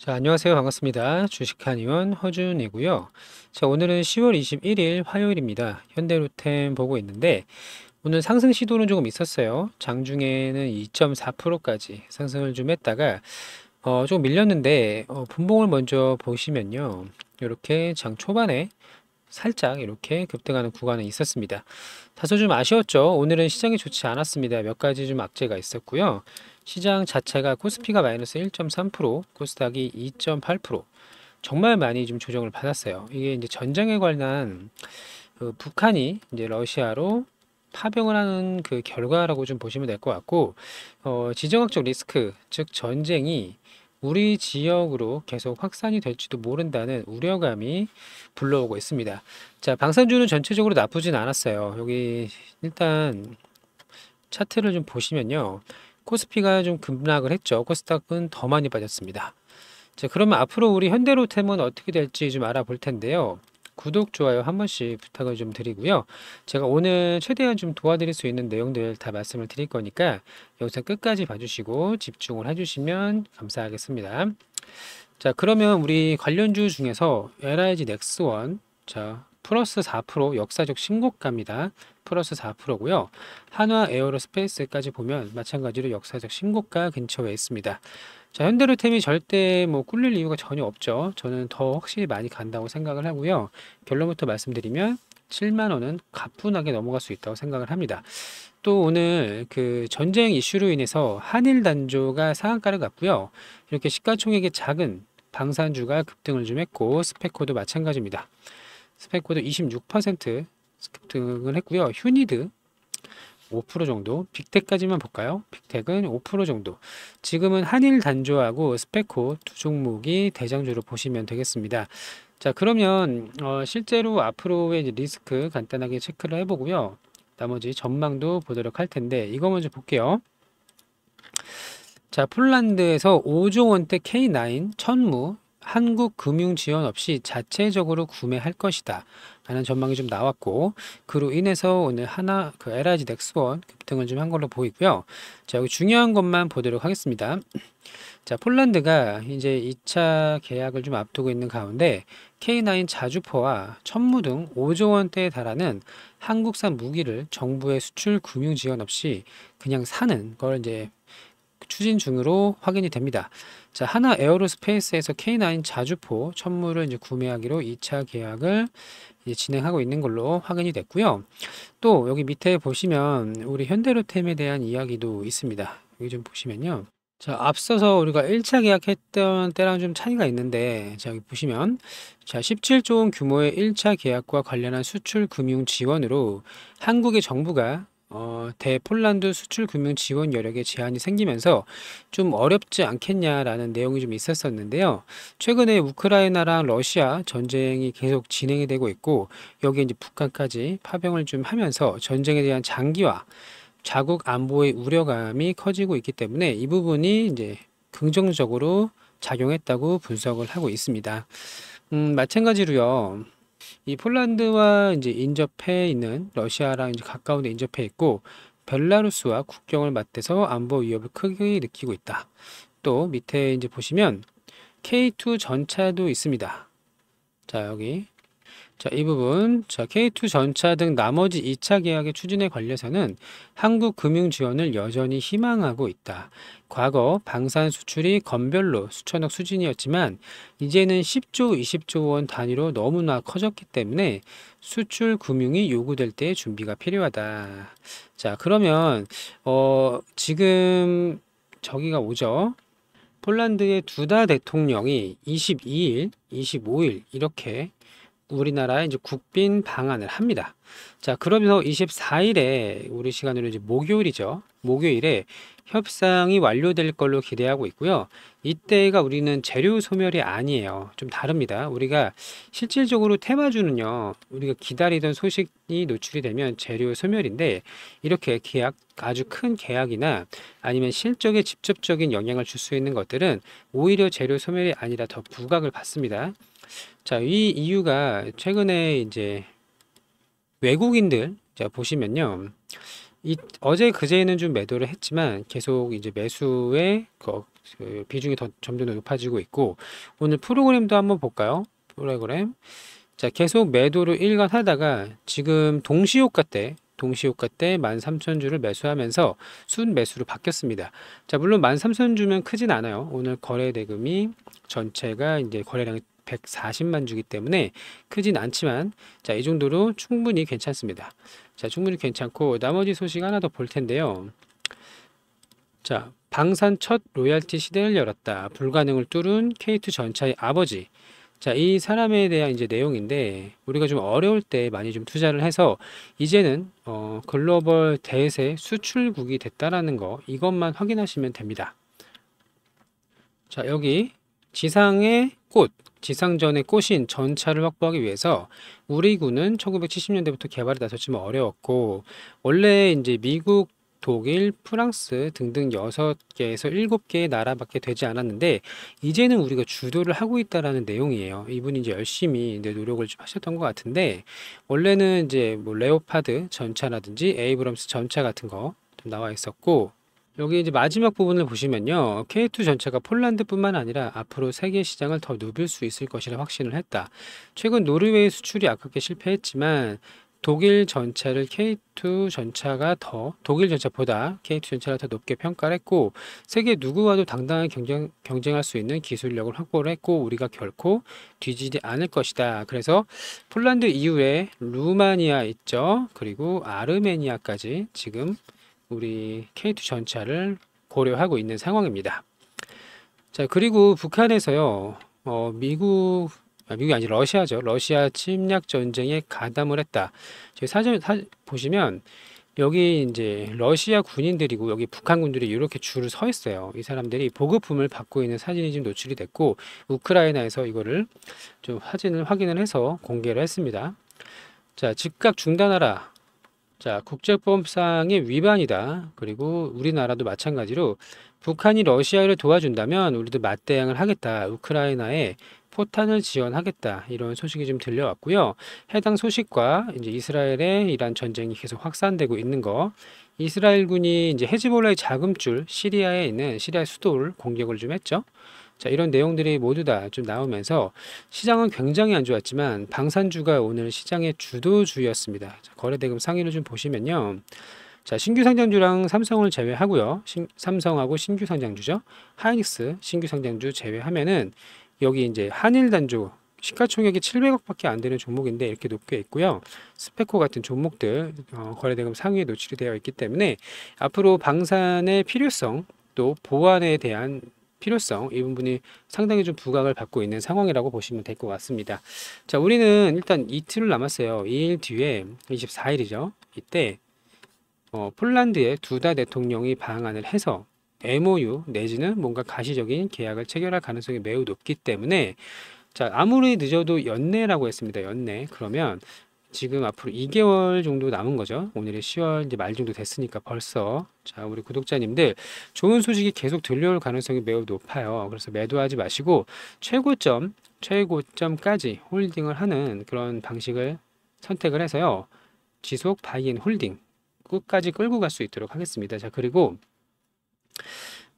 자, 안녕하세요. 반갑습니다. 주식한 의원 허준이고요. 자, 오늘은 10월 21일 화요일입니다. 현대로템 보고 있는데 오늘 상승 시도는 조금 있었어요. 장중에는 2.4%까지 상승을 좀 했다가 어, 조금 밀렸는데 어, 분봉을 먼저 보시면요. 이렇게 장 초반에 살짝 이렇게 급등하는 구간은 있었습니다. 다소 좀 아쉬웠죠. 오늘은 시장이 좋지 않았습니다. 몇 가지 좀 악재가 있었고요. 시장 자체가 코스피가 마이너스 1.3%, 코스닥이 2.8%, 정말 많이 좀 조정을 받았어요. 이게 이제 전쟁에 관한 그 북한이 이제 러시아로 파병을 하는 그 결과라고 좀 보시면 될 것 같고, 어, 지정학적 리스크, 즉 전쟁이 우리 지역으로 계속 확산이 될지도 모른다는 우려감이 불러오고 있습니다. 자, 방산주는 전체적으로 나쁘진 않았어요. 여기 일단 차트를 좀 보시면요. 코스피가 좀 급락을 했죠. 코스닥은 더 많이 빠졌습니다. 자, 그러면 앞으로 우리 현대로템은 어떻게 될지 좀 알아볼 텐데요. 구독, 좋아요 한 번씩 부탁을 좀 드리고요. 제가 오늘 최대한 좀 도와드릴 수 있는 내용들 다 말씀을 드릴 거니까 영상 끝까지 봐주시고 집중을 해주시면 감사하겠습니다. 자, 그러면 우리 관련주 중에서 LIG 넥스원, 자, 플러스 4% 역사적 신고가입니다. 플러스 4%고요. 한화 에어로스페이스까지 보면 마찬가지로 역사적 신고가 근처에 있습니다. 자, 현대로템이 절대 뭐 꿀릴 이유가 전혀 없죠. 저는 더 확실히 많이 간다고 생각을 하고요. 결론부터 말씀드리면 7만 원은 가뿐하게 넘어갈 수 있다고 생각을 합니다. 또 오늘 그 전쟁 이슈로 인해서 한일 단조가 상한가를 갔고요. 이렇게 시가총액의 작은 방산주가 급등을 좀 했고 스펙코도 마찬가지입니다. 스펙코드 26% 등을 했고요. 휴니드 5% 정도 빅텍까지만 볼까요? 빅텍은 5% 정도 지금은 한일 단조하고 스펙호두 종목이 대장주로 보시면 되겠습니다. 자 그러면 어, 실제로 앞으로의 리스크 간단하게 체크를 해보고요. 나머지 전망도 보도록 할 텐데 이거 먼저 볼게요. 자 폴란드에서 5조 원대 K9 천무 한국금융지원 없이 자체적으로 구매할 것이다. 라는 전망이 좀 나왔고, 그로 인해서 오늘 하나, 그 LIG 넥스원 급등을 좀한 걸로 보이고요. 자, 여기 중요한 것만 보도록 하겠습니다. 자, 폴란드가 이제 2차 계약을 좀 앞두고 있는 가운데 K9 자주포와 천무 등 5조 원대에 달하는 한국산 무기를 정부의 수출 금융 지원 없이 그냥 사는 걸 이제 추진 중으로 확인이 됩니다. 자, 하나 에어로스페이스에서 K9 자주포 천물을 이제 구매하기로 2차 계약을 이제 진행하고 있는 걸로 확인이 됐고요. 또 여기 밑에 보시면 우리 현대로템에 대한 이야기도 있습니다. 여기 좀 보시면요. 자, 앞서서 우리가 1차 계약했던 때랑 좀 차이가 있는데, 자, 여기 보시면, 자, 17조 원 규모의 1차 계약과 관련한 수출 금융 지원으로 한국의 정부가 어, 대폴란드 수출 금융 지원 여력에 제한이 생기면서 좀 어렵지 않겠냐라는 내용이 좀 있었었는데요. 최근에 우크라이나랑 러시아 전쟁이 계속 진행이 되고 있고 여기에 이제 북한까지 파병을 좀 하면서 전쟁에 대한 장기화 자국 안보의 우려감이 커지고 있기 때문에 이 부분이 이제 긍정적으로 작용했다고 분석을 하고 있습니다. 음, 마찬가지로요. 이 폴란드와 이제 인접해 있는 러시아랑 이제 가까운 데 인접해 있고 벨라루스와 국경을 맞대서 안보 위협을 크게 느끼고 있다. 또 밑에 이제 보시면 K2 전차도 있습니다. 자, 여기 자, 이 부분. 자, K2 전차 등 나머지 2차 계약의 추진에 관련해서는 한국 금융 지원을 여전히 희망하고 있다. 과거 방산 수출이 건별로 수천억 수준이었지만 이제는 10조, 20조 원 단위로 너무나 커졌기 때문에 수출 금융이 요구될 때 준비가 필요하다. 자, 그러면 어, 지금 저기가 오죠. 폴란드의 두다 대통령이 22일, 25일 이렇게 우리나라에 이제 국빈 방안을 합니다. 자, 그러면서 24일에 우리 시간으로 이제 목요일이죠. 목요일에 협상이 완료될 걸로 기대하고 있고요. 이때가 우리는 재료 소멸이 아니에요. 좀 다릅니다. 우리가 실질적으로 테마주는요. 우리가 기다리던 소식이 노출이 되면 재료 소멸인데 이렇게 계약 아주 큰 계약이나 아니면 실적에 직접적인 영향을 줄 수 있는 것들은 오히려 재료 소멸이 아니라 더 부각을 받습니다. 자, 이 이유가 최근에 이제 외국인들 자 보시면요. 이 어제 그제는 좀 매도를 했지만 계속 이제 매수의 그, 그 비중이 더 점점 높아지고 있고 오늘 프로그램도 한번 볼까요? 프로그램. 자, 계속 매도를 일관 하다가 지금 동시효과 때 동시효과 때 13,000주를 매수하면서 순매수로 바뀌었습니다. 자, 물론 13,000주면 크진 않아요. 오늘 거래 대금이 전체가 이제 거래량이 140만 주기 때문에 크진 않지만 자이 정도로 충분히 괜찮습니다. 자 충분히 괜찮고 나머지 소식 하나 더 볼 텐데요. 자 방산 첫 로얄티 시대를 열었다. 불가능을 뚫은 K2 전차의 아버지. 자, 이 사람에 대한 이제 내용인데 우리가 좀 어려울 때 많이 좀 투자를 해서 이제는 어, 글로벌 대세 수출국이 됐다라는 거 이것만 확인하시면 됩니다. 자, 여기 지상의 꽃, 지상전의 꽃인 전차를 확보하기 위해서 우리 군은 1970년대부터 개발에 나섰지만 어려웠고 원래 이제 미국 독일, 프랑스 등등 6 개에서 7 개의 나라밖에 되지 않았는데 이제는 우리가 주도를 하고 있다라는 내용이에요. 이분이 이제 열심히 이제 노력을 좀 하셨던 것 같은데 원래는 이제 뭐 레오파드 전차라든지 에이브럼스 전차 같은 거좀 나와 있었고 여기 이제 마지막 부분을 보시면요. K2 전체가 폴란드뿐만 아니라 앞으로 세계 시장을 더 누빌 수 있을 것이라 확신을 했다. 최근 노르웨이 수출이 아깝게 실패했지만 독일 전차를 K2 전차가 더 독일 전차보다 K2 전차를 더 높게 평가를 했고 세계 누구와도 당당하게 경쟁, 경쟁할 수 있는 기술력을 확보를 했고 우리가 결코 뒤지지 않을 것이다. 그래서 폴란드 이후에 루마니아 있죠. 그리고 아르메니아까지 지금 우리 K2 전차를 고려하고 있는 상황입니다. 자, 그리고 북한에서요, 어, 미국, 아, 미국이 아니라 러시아죠. 러시아 침략 전쟁에 가담을 했다. 제 사진 사, 보시면 여기 이제 러시아 군인들이고 여기 북한 군들이 이렇게 줄을 서 있어요. 이 사람들이 보급품을 받고 있는 사진이 지금 노출이 됐고 우크라이나에서 이거를 좀 사진을 확인을 해서 공개를 했습니다. 자, 즉각 중단하라. 자, 국제보험상의 위반이다. 그리고 우리나라도 마찬가지로 북한이 러시아를 도와준다면 우리도 맞대응을 하겠다. 우크라이나에 포탄을 지원하겠다 이런 소식이 좀 들려왔고요. 해당 소식과 이제 이스라엘의 이란 전쟁이 계속 확산되고 있는 거, 이스라엘군이 이제 헤지볼라의 자금줄 시리아에 있는 시리아 수도를 공격을 좀 했죠. 자, 이런 내용들이 모두 다 좀 나오면서 시장은 굉장히 안 좋았지만 방산주가 오늘 시장의 주도주였습니다. 자, 거래대금 상위를 좀 보시면요. 자, 신규 상장주랑 삼성을 제외하고요. 신, 삼성하고 신규 상장주죠. 하이닉스 신규 상장주 제외하면은 여기 이제 한일단조 시가총액이 700억밖에 안 되는 종목인데 이렇게 높게 있고요. 스펙코 같은 종목들 어, 거래대금 상위에 노출이 되어 있기 때문에 앞으로 방산의 필요성 또 보완에 대한 필요성 이 부분이 상당히 좀 부각을 받고 있는 상황이라고 보시면 될 것 같습니다. 자, 우리는 일단 이틀 남았어요. 2일 뒤에 24일이죠. 이때 어, 폴란드의 두다 대통령이 방한을 해서 MOU 내지는 뭔가 가시적인 계약을 체결할 가능성이 매우 높기 때문에 자 아무리 늦어도 연내라고 했습니다. 연내 그러면 지금 앞으로 2개월 정도 남은 거죠. 오늘이 10월 이제 말 정도 됐으니까 벌써 자 우리 구독자님들 좋은 소식이 계속 들려올 가능성이 매우 높아요. 그래서 매도하지 마시고 최고점 최고점까지 홀딩을 하는 그런 방식을 선택을 해서요 지속 바이앤 홀딩 끝까지 끌고 갈 수 있도록 하겠습니다. 자 그리고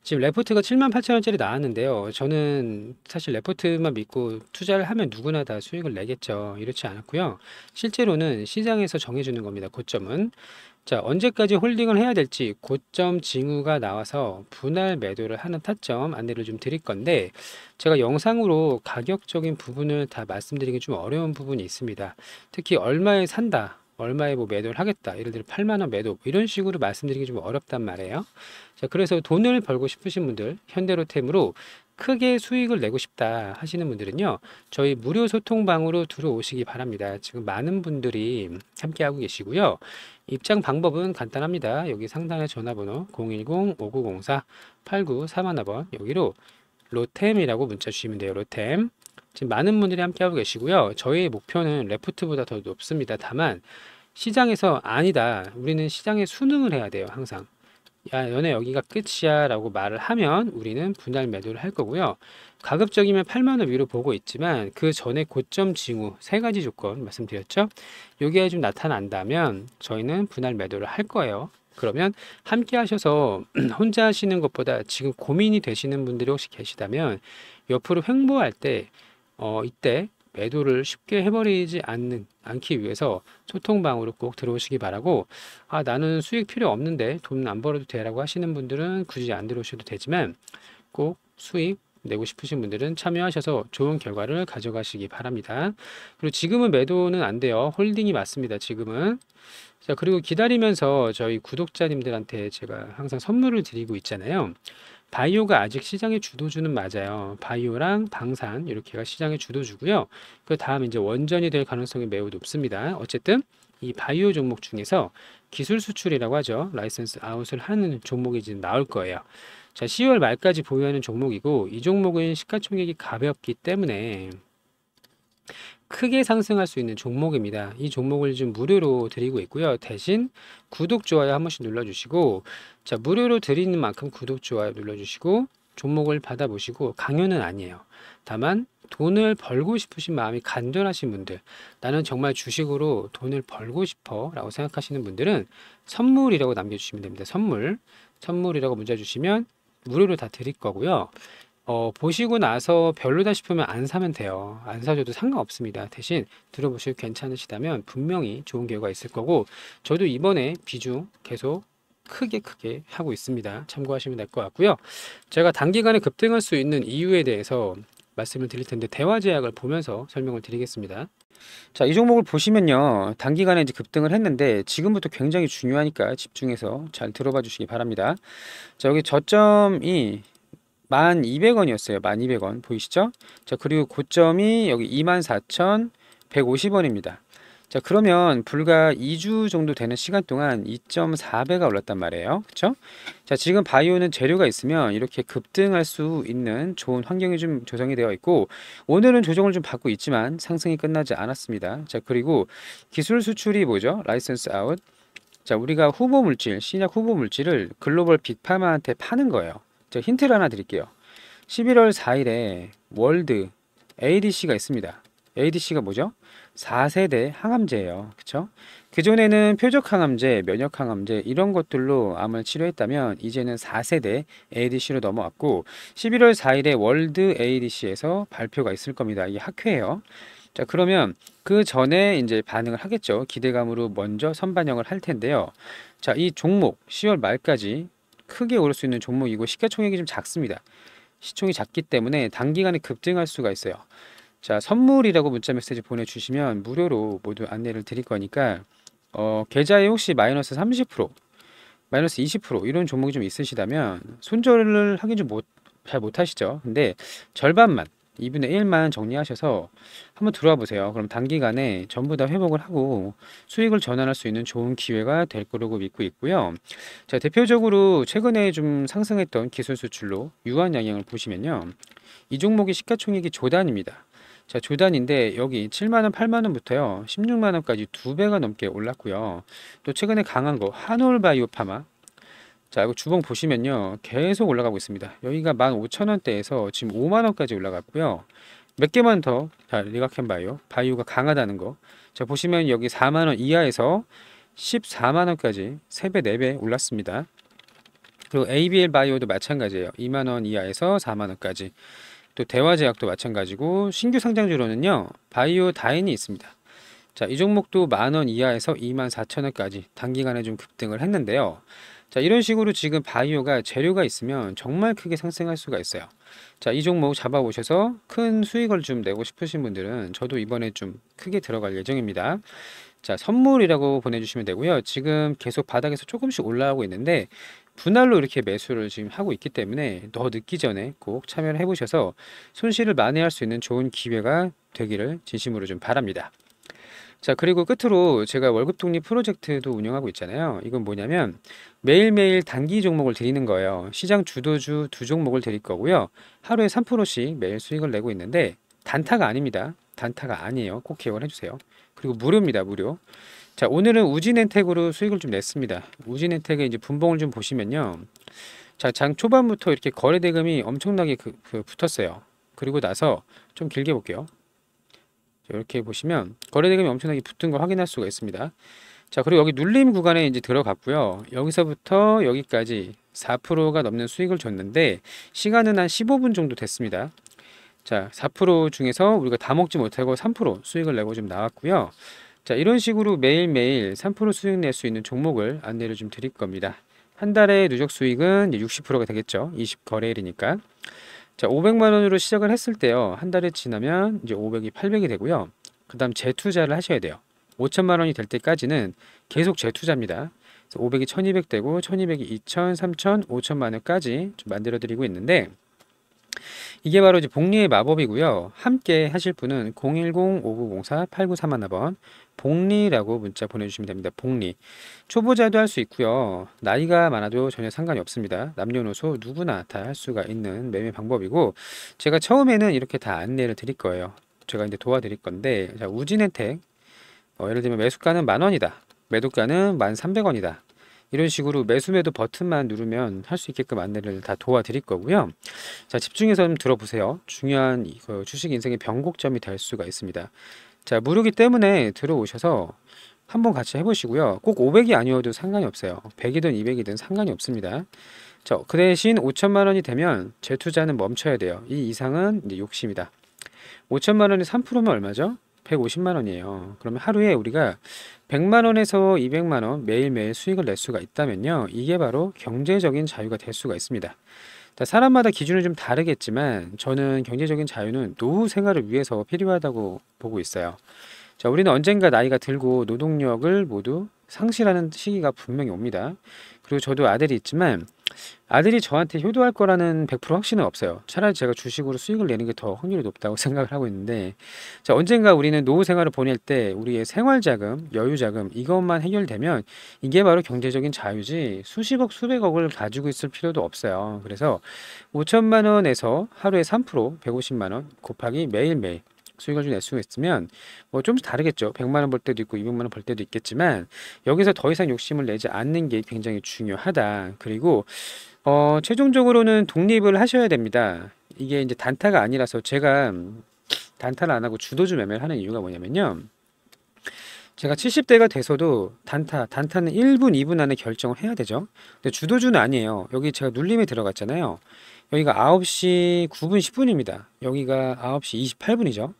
지금 레포트가 7만 8천 원짜리 나왔는데요. 저는 사실 레포트만 믿고 투자를 하면 누구나 다 수익을 내겠죠. 이렇지 않았고요. 실제로는 시장에서 정해주는 겁니다. 고점은. 자, 언제까지 홀딩을 해야 될지 고점 징후가 나와서 분할 매도를 하는 타점 안내를 좀 드릴 건데 제가 영상으로 가격적인 부분을 다 말씀드리기 좀 어려운 부분이 있습니다. 특히 얼마에 산다. 얼마에 뭐 매도를 하겠다. 예를 들어 8만 원 매도 뭐 이런 식으로 말씀드리기 좀 어렵단 말이에요. 자, 그래서 돈을 벌고 싶으신 분들 현대로템으로 크게 수익을 내고 싶다 하시는 분들은요. 저희 무료 소통방으로 들어오시기 바랍니다. 지금 많은 분들이 함께하고 계시고요. 입장 방법은 간단합니다. 여기 상단에 전화번호 010-5904-8941번 여기로 로템이라고 문자 주시면 돼요. 로템. 지금 많은 분들이 함께하고 계시고요. 저희의 목표는 레프트보다 더 높습니다. 다만 시장에서 아니다. 우리는 시장에 순응을 해야 돼요. 항상. 야, 너네 여기가 끝이야 라고 말을 하면 우리는 분할 매도를 할 거고요. 가급적이면 8만원 위로 보고 있지만 그 전에 고점 징후 세 가지 조건 말씀드렸죠. 여기에 좀 나타난다면 저희는 분할 매도를 할 거예요. 그러면 함께 하셔서 혼자 하시는 것보다 지금 고민이 되시는 분들이 혹시 계시다면 옆으로 횡보할 때 어, 이때 매도를 쉽게 해버리지 않는 않기 위해서 소통방으로 꼭 들어오시기 바라고 아 나는 수익 필요 없는데 돈 안 벌어도 되라고 하시는 분들은 굳이 안 들어오셔도 되지만 꼭 수익 내고 싶으신 분들은 참여하셔서 좋은 결과를 가져가시기 바랍니다. 그리고 지금은 매도는 안 돼요. 홀딩이 맞습니다. 지금은. 자, 그리고 기다리면서 저희 구독자님들한테 제가 항상 선물을 드리고 있잖아요. 바이오가 아직 시장의 주도주는 맞아요. 바이오랑 방산 이렇게가 시장의 주도주고요. 그 다음 이제 원전이 될 가능성이 매우 높습니다. 어쨌든 이 바이오 종목 중에서 기술 수출이라고 하죠. 라이센스 아웃을 하는 종목이 이제 나올 거예요. 자, 10월 말까지 보유하는 종목이고 이 종목은 시가총액이 가볍기 때문에 크게 상승할 수 있는 종목입니다. 이 종목을 지금 무료로 드리고 있고요. 대신 구독, 좋아요 한 번씩 눌러주시고 자 무료로 드리는 만큼 구독, 좋아요 눌러주시고 종목을 받아보시고 강요는 아니에요. 다만 돈을 벌고 싶으신 마음이 간절하신 분들 나는 정말 주식으로 돈을 벌고 싶어 라고 생각하시는 분들은 선물이라고 남겨주시면 됩니다. 선물 선물이라고 문자 주시면 무료로 다 드릴 거고요. 어, 보시고 나서 별로다 싶으면 안 사면 돼요. 안 사줘도 상관없습니다. 대신 들어보시고 괜찮으시다면 분명히 좋은 결과 있을 거고 저도 이번에 비중 계속 크게 크게 하고 있습니다. 참고하시면 될 것 같고요. 제가 단기간에 급등할 수 있는 이유에 대해서 말씀을 드릴 텐데 대화제약을 보면서 설명을 드리겠습니다. 자, 이 종목을 보시면요. 단기간에 이제 급등을 했는데 지금부터 굉장히 중요하니까 집중해서 잘 들어봐 주시기 바랍니다. 자, 여기 저점이 1 2 0 0 원이었어요 1 2 0 0원 보이시죠? 자, 그리고 고점이 여기 2 4 1 5 0 원입니다 자, 그러면 불과 2주 정도 되는 시간 동안 2 4배가 올랐단 말이에요. 그렇 자, 지금 바이오는 재료가 있으면 이렇게 급등할 수 있는 좋은 환경이 좀 조성이 되어 있고 오늘은 조정을 좀 받고 있지만 상승이 끝나지 않았습니다. 자, 그리고 기술 수출이 뭐죠? 라이센스 아웃. 자, 우리가 후보 물질, 신약 후보 물질을 글로벌 빅파마한테 파는 거예요. 제가 힌트를 하나 드릴게요. 11월 4일에 월드 ADC가 있습니다. ADC가 뭐죠? 4세대 항암제예요. 그쵸? 그전에는 표적항암제, 면역항암제 이런 것들로 암을 치료했다면 이제는 4세대 ADC로 넘어왔고 11월 4일에 월드 ADC에서 발표가 있을 겁니다. 이게 학회예요. 자 그러면 그 전에 이제 반응을 하겠죠. 기대감으로 먼저 선반영을 할 텐데요. 자이 종목 10월 말까지 크게 오를 수 있는 종목이고 시가총액이 좀 작습니다. 시총이 작기 때문에 단기간에 급증할 수가 있어요. 자, 선물이라고 문자 메시지 보내주시면 무료로 모두 안내를 드릴 거니까 어, 계좌에 혹시 마이너스 30%, 마이너스 20% 이런 종목이 좀 있으시다면 손절을 하긴 좀 못, 잘 못하시죠. 근데 절반만 2분의 1만 정리하셔서 한번 들어와 보세요. 그럼 단기간에 전부 다 회복을 하고 수익을 전환할 수 있는 좋은 기회가 될 거라고 믿고 있고요. 자, 대표적으로 최근에 좀 상승했던 기술 수출로 유한 양향을 보시면요. 이 종목이 시가총액이 조단입니다. 자, 조단인데 여기 7만원, 8만원부터요. 16만원까지 두 배가 넘게 올랐고요. 또 최근에 강한 거, 한올바이오파마. 자, 이거 주봉 보시면요. 계속 올라가고 있습니다. 여기가 15,000원대에서 지금 5만원까지 올라갔고요. 몇 개만 더, 자, 리각캔 바이오. 바이오가 강하다는 거. 자, 보시면 여기 4만원 이하에서 14만원까지 3배, 4배 올랐습니다. 그리고 ABL 바이오도 마찬가지예요. 2만원 이하에서 4만원까지. 또 대화제약도 마찬가지고 신규 상장주로는요. 바이오 다인이 있습니다. 자, 이 종목도 만원 이하에서 2만 4천 원까지 단기간에 좀 급등을 했는데요. 자, 이런 식으로 지금 바이오가 재료가 있으면 정말 크게 상승할 수가 있어요. 자, 이 종목 잡아오셔서 큰 수익을 좀 내고 싶으신 분들은 저도 이번에 좀 크게 들어갈 예정입니다. 자, 선물이라고 보내주시면 되고요. 지금 계속 바닥에서 조금씩 올라오고 있는데 분할로 이렇게 매수를 지금 하고 있기 때문에 더 늦기 전에 꼭 참여를 해보셔서 손실을 만회할 수 있는 좋은 기회가 되기를 진심으로 좀 바랍니다. 자, 그리고 끝으로 제가 월급 독립 프로젝트도 운영하고 있잖아요. 이건 뭐냐면 매일매일 단기 종목을 드리는 거예요. 시장 주도주 두 종목을 드릴 거고요. 하루에 3%씩 매일 수익을 내고 있는데 단타가 아닙니다. 단타가 아니에요. 꼭 기억을 해주세요. 그리고 무료입니다. 무료. 자, 오늘은 우진엔텍으로 수익을 좀 냈습니다. 우진엔텍의 이제 분봉을 좀 보시면요. 자, 장 초반부터 이렇게 거래대금이 엄청나게 그, 그 붙었어요. 그리고 나서 좀 길게 볼게요. 이렇게 보시면 거래대금이 엄청나게 붙은 걸 확인할 수가 있습니다. 자 그리고 여기 눌림 구간에 이제 들어갔고요. 여기서부터 여기까지 4%가 넘는 수익을 줬는데 시간은 한 15분 정도 됐습니다. 자4% 중에서 우리가 다 먹지 못하고 3% 수익을 내고 좀 나왔고요. 자 이런 식으로 매일매일 3% 수익 낼 수 있는 종목을 안내를 좀 드릴 겁니다. 한달에 누적 수익은 60%가 되겠죠. 20거래일이니까. 자, 500만 원으로 시작을 했을 때요. 한 달이 지나면 이제 500이 800이 되고요. 그다음 재투자를 하셔야 돼요. 5천만 원이 될 때까지는 계속 재투자입니다. 500이 1200 되고 1200이 2000, 3000, 5000만 원까지 좀 만들어 드리고 있는데 이게 바로 이제 복리의 마법이고요. 함께 하실 분은 010-5904-8931번 복리라고 문자 보내주시면 됩니다. 복리. 초보자도 할 수 있고요. 나이가 많아도 전혀 상관이 없습니다. 남녀노소 누구나 다 할 수가 있는 매매 방법이고 제가 처음에는 이렇게 다 안내를 드릴 거예요. 제가 이제 도와드릴 건데 자, 우진 혜택 어, 예를 들면 매수가는 만원이다. 매도가는 만 삼백 원이다 이런 식으로 매수매도 버튼만 누르면 할 수 있게끔 안내를 다 도와드릴 거고요. 자, 집중해서 좀 들어보세요. 중요한 그 주식 인생의 변곡점이 될 수가 있습니다. 자, 무료기 때문에 들어오셔서 한번 같이 해보시고요. 꼭 500이 아니어도 상관이 없어요. 100이든 200이든 상관이 없습니다. 자, 그 대신 5천만 원이 되면 재투자는 멈춰야 돼요. 이 이상은 이제 욕심이다. 5천만 원이 3%면 얼마죠? 150만 원이에요. 그러면 하루에 우리가 100만 원에서 200만 원 매일매일 수익을 낼 수가 있다면요. 이게 바로 경제적인 자유가 될 수가 있습니다. 자, 사람마다 기준은 좀 다르겠지만 저는 경제적인 자유는 노후 생활을 위해서 필요하다고 보고 있어요. 자, 우리는 언젠가 나이가 들고 노동력을 모두 상실하는 시기가 분명히 옵니다. 그리고 저도 아들이 있지만 아들이 저한테 효도할 거라는 100% 확신은 없어요. 차라리 제가 주식으로 수익을 내는 게 더 확률이 높다고 생각을 하고 있는데 자, 언젠가 우리는 노후 생활을 보낼 때 우리의 생활 자금, 여유 자금 이것만 해결되면 이게 바로 경제적인 자유지 수십억, 수백억을 가지고 있을 필요도 없어요. 그래서 5천만 원에서 하루에 3% 150만 원 곱하기 매일매일 수익을 좀낼 수가 있으면 뭐 조금씩 다르겠죠. 100만 원 벌 때도 있고 200만 원 벌 때도 있겠지만 여기서 더 이상 욕심을 내지 않는 게 굉장히 중요하다. 그리고 어, 최종적으로는 독립을 하셔야 됩니다. 이게 이제 단타가 아니라서 제가 단타를 안 하고 주도주 매매를 하는 이유가 뭐냐면요. 제가 70대가 돼서도 단타, 단타는 1분, 2분 안에 결정을 해야 되죠. 근데 주도주는 아니에요. 여기 제가 눌림에 들어갔잖아요. 여기가 9시 9분 10분입니다. 여기가 9시 28분이죠.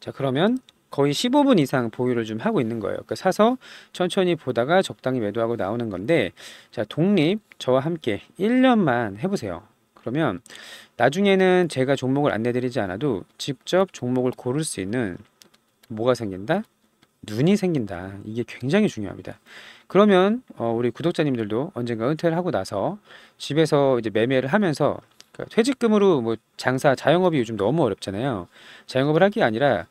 자, 그러면 거의 15분 이상 보유를 좀 하고 있는 거예요. 그러니까 사서 천천히 보다가 적당히 매도하고 나오는 건데 자, 독립 저와 함께 1년만 해 보세요. 그러면 나중에는 제가 종목을 안내드리지 않아도 직접 종목을 고를 수 있는 뭐가 생긴다? 눈이 생긴다. 이게 굉장히 중요합니다. 그러면 어, 우리 구독자님들도 언젠가 은퇴를 하고 나서 집에서 이제 매매를 하면서 그 퇴직금으로 뭐 장사 자영업이 요즘 너무 어렵잖아요. 자영업을 하기 아니라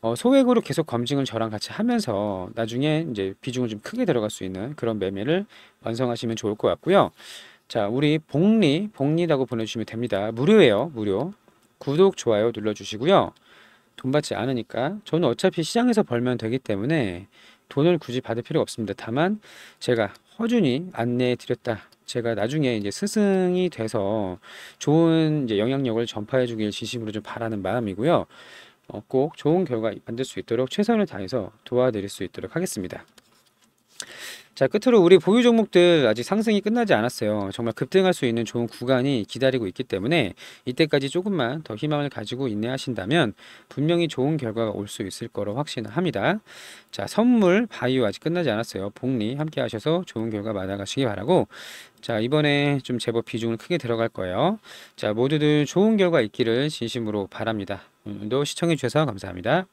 어, 소액으로 계속 검증을 저랑 같이 하면서 나중에 이제 비중을 좀 크게 들어갈 수 있는 그런 매매를 완성하시면 좋을 것 같고요. 자, 우리 복리, 복리라고 보내주시면 됩니다. 무료예요, 무료. 구독, 좋아요 눌러주시고요. 돈 받지 않으니까 저는 어차피 시장에서 벌면 되기 때문에 돈을 굳이 받을 필요가 없습니다. 다만 제가 허준이 안내해 드렸다. 제가 나중에 이제 스승이 돼서 좋은 이제 영향력을 전파해 주길 진심으로 좀 바라는 마음이고요. 어, 꼭 좋은 결과 만들 수 있도록 최선을 다해서 도와드릴 수 있도록 하겠습니다. 자 끝으로 우리 보유 종목들 아직 상승이 끝나지 않았어요. 정말 급등할 수 있는 좋은 구간이 기다리고 있기 때문에 이때까지 조금만 더 희망을 가지고 인내하신다면 분명히 좋은 결과가 올 수 있을 거로 확신합니다. 자 선물 바이오 아직 끝나지 않았어요. 복리 함께 하셔서 좋은 결과 받아가시기 바라고 자 이번에 좀 제법 비중을 크게 들어갈 거예요. 자 모두들 좋은 결과 있기를 진심으로 바랍니다. 오늘도 시청해주셔서 감사합니다.